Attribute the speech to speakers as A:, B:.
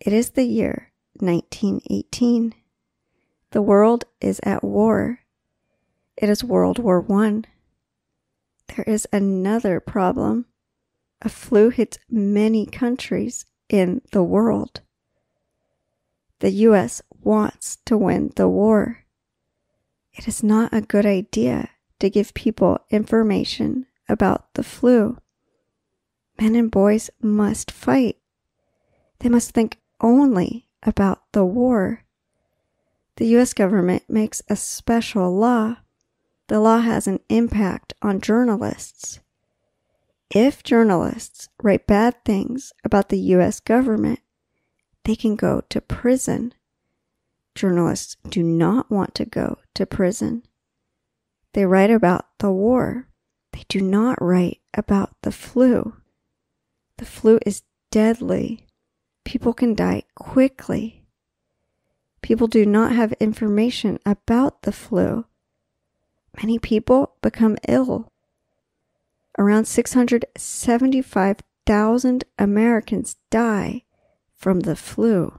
A: It is the year 1918. The world is at war. It is World War One. There is another problem. A flu hits many countries in the world. The US wants to win the war. It is not a good idea to give people information about the flu. Men and boys must fight. They must think only about the war. The U.S. government makes a special law. The law has an impact on journalists. If journalists write bad things about the U.S. government, they can go to prison. Journalists do not want to go to prison. They write about the war. They do not write about the flu. The flu is deadly people can die quickly. People do not have information about the flu. Many people become ill. Around 675,000 Americans die from the flu.